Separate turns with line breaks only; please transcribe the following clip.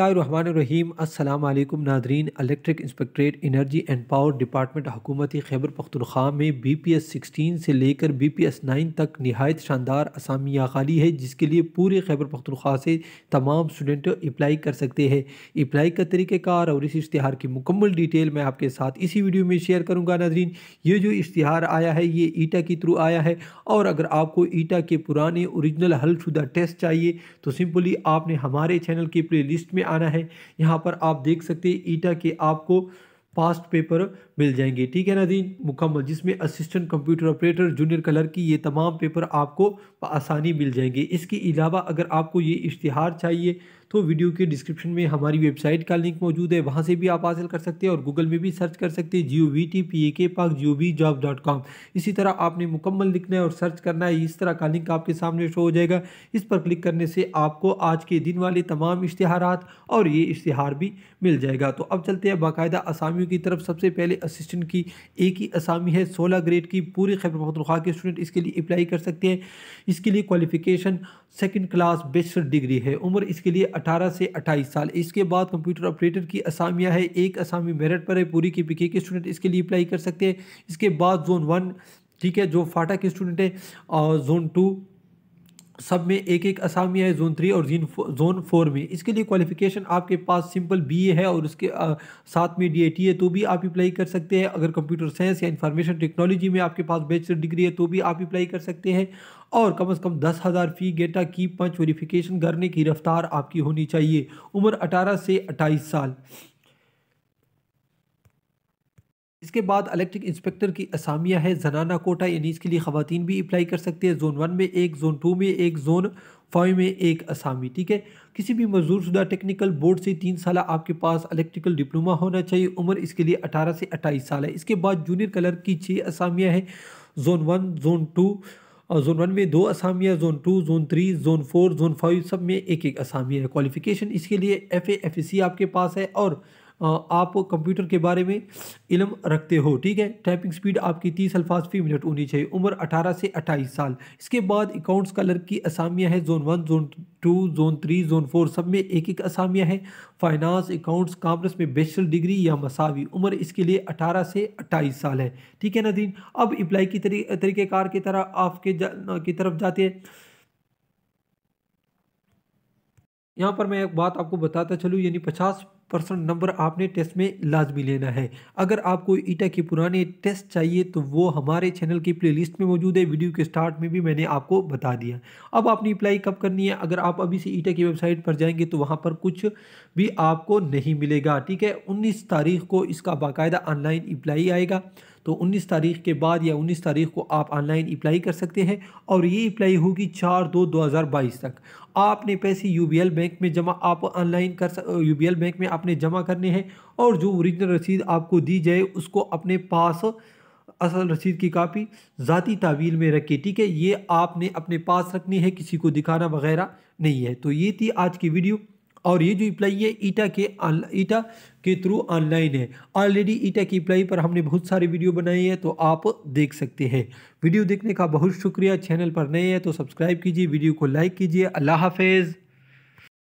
अस्सलाम वालेकुम नादरीन electric inspectorate energy and power department हकूमती खैबर पख्तनख्वा में बी पी एस सिक्सटीन से लेकर बी पी एस नाइन तक नहायत शानदार असामिया खाली है जिसके लिए पूरे खैबर पख्तनख्वा से तमाम स्टूडेंट अप्लाई कर सकते हैं अप्लाई का तरीक़ार और इस इश्तहार की मुकम्मल डिटेल मैं आपके साथ इसी वीडियो में शेयर करूँगा नादरीन ये जो इश्तहार आया है ये ईटा के थ्रू आया है और अगर आपको ईटा के पुराने औरिजिनल हलशुदा टेस्ट चाहिए तो सिंपली आपने हमारे चैनल की प्ले लिस्ट में आना है यहाँ पर आप देख सकते हैं ईटा के आपको पास्ट पेपर मिल जाएंगे ठीक है नदीन मुकम्मल जिसमें assistant computer operator junior clerk की ये तमाम पेपर आपको आसानी मिल जाएंगे इसके अलावा अगर आपको ये इश्तिहार चाहिए तो वीडियो के डिस्क्रिप्शन में हमारी वेबसाइट का लिंक मौजूद है वहाँ से भी आप हासिल कर सकते हैं और गूगल में भी सर्च कर सकते हैं Geo V T P A के Pak Geo V job dot com इसी तरह आपने मुकम्मल लिखना है और सर्च करना है इस तरह का लिंक आपके सामने शो हो जाएगा इस पर क्लिक करने से आपको आज के दिन वाले तमाम इश्तहार और ये इश्तहार भी मिल जाएगा तो अब चलते हैं बाकायदा असामियों की तरफ सबसे पहले असिस्टेंट की एक ही असामी है सोलह ग्रेड की पूरी खैबर मतलखा के स्टूडेंट इसके लिए अप्लाई कर सकते हैं इसके लिए qualification second class bachelor degree है उम्र इसके लिए अठारह से अट्ठाईस साल इसके बाद कंप्यूटर ऑपरेटर की असामियाँ है एक असामी मेरिट पर है पूरी के पी के स्टूडेंट इसके लिए अप्लाई कर सकते हैं इसके बाद जोन वन ठीक है जो फाटा के स्टूडेंट हैं जोन टू सब में एक एक असामिया है जोन थ्री और जीन फो, जोन फोर में इसके लिए क्वालिफिकेशन आपके पास सिंपल बी ए है और उसके आ, साथ में डी है तो भी आप अप्लाई कर सकते हैं अगर कंप्यूटर साइंस या इंफॉर्मेशन टेक्नोलॉजी में आपके पास बैचलर डिग्री है तो भी आप अप्लाई कर सकते हैं और कम से कम दस हज़ार फ़ी गेटा की पंच वेरीफ़िकेशन करने की रफ्तार आपकी होनी चाहिए उम्र अठारह से अट्ठाईस साल इसके बाद इलेक्ट्रिक इंस्पेक्टर की असामिया है जनाना कोटा यानी इसके लिए ख़वान भी अप्लाई कर सकते हैं जोन वन में एक जोन टू में एक जोन फाइव में एक असामी ठीक है किसी भी मजदूर शुदा टेक्निकल बोर्ड से तीन साल आपके पास इलेक्ट्रिकल डिप्लोमा होना चाहिए उम्र इसके लिए अठारह से अट्ठाईस साल है इसके बाद जूनियर कलर की छः असामियाँ हैं जोन वन जोन टू और जोन वन में दो असामियाँ zone two zone three zone four zone five सब में एक एक असामिया है क्वालिफिकेशन इसके लिए एफ एफ सी आपके पास है और आप कंप्यूटर के बारे में इलम रखते हो ठीक है टाइपिंग स्पीड आपकी तीस अल्फाज फ़ी मिनट होनी चाहिए उम्र अठारह से अट्ठाईस साल इसके बाद अकाउंट्स कलर की असामियाँ हैं zone one zone two zone three zone four सब में एक एक असामियाँ हैं फाइनेंस अकाउंट्स कामर्स में बेचलर डिग्री या मसावी उम्र इसके लिए अठारह से अट्ठाईस साल है ठीक है नदीन अब अप्लाई की तरीक़ेकार की तरह आपके की तरफ जाते हैं यहाँ पर मैं एक बात आपको बताता चलूँ यानी पचास परसेंट नंबर आपने टेस्ट में लाजमी लेना है अगर आपको ईटा के पुराने टेस्ट चाहिए तो वो हमारे चैनल की प्लेलिस्ट में मौजूद है वीडियो के स्टार्ट में भी मैंने आपको बता दिया अब आपने अप्लाई कब करनी है अगर आप अभी से ईटा की वेबसाइट पर जाएंगे तो वहाँ पर कुछ भी आपको नहीं मिलेगा ठीक है उन्नीस तारीख को इसका बाकायदा ऑनलाइन अप्लाई आएगा तो 19 तारीख के बाद या 19 तारीख को आप ऑनलाइन अप्लाई कर सकते हैं और ये अप्लाई होगी चार दो दो हज़ार बाईस तक आपने पैसे यू बैंक में जमा आप ऑनलाइन कर यू बी बैंक में आपने जमा करने हैं और जो ओरिजिनल रसीद आपको दी जाए उसको अपने पास असल रसीद की कापी ज़ाती तावील में रखे ठीक है ये आपने अपने पास रखनी है किसी को दिखाना वगैरह नहीं है तो ये थी आज की वीडियो और ये जो इप्लाई है ईटा के ईटा के थ्रू ऑनलाइन है ऑलरेडी ईटा की इप्लाई पर हमने बहुत सारी वीडियो बनाई है तो आप देख सकते हैं वीडियो देखने का बहुत शुक्रिया चैनल पर नए हैं तो सब्सक्राइब कीजिए वीडियो को लाइक कीजिए अल्लाह हाफिज़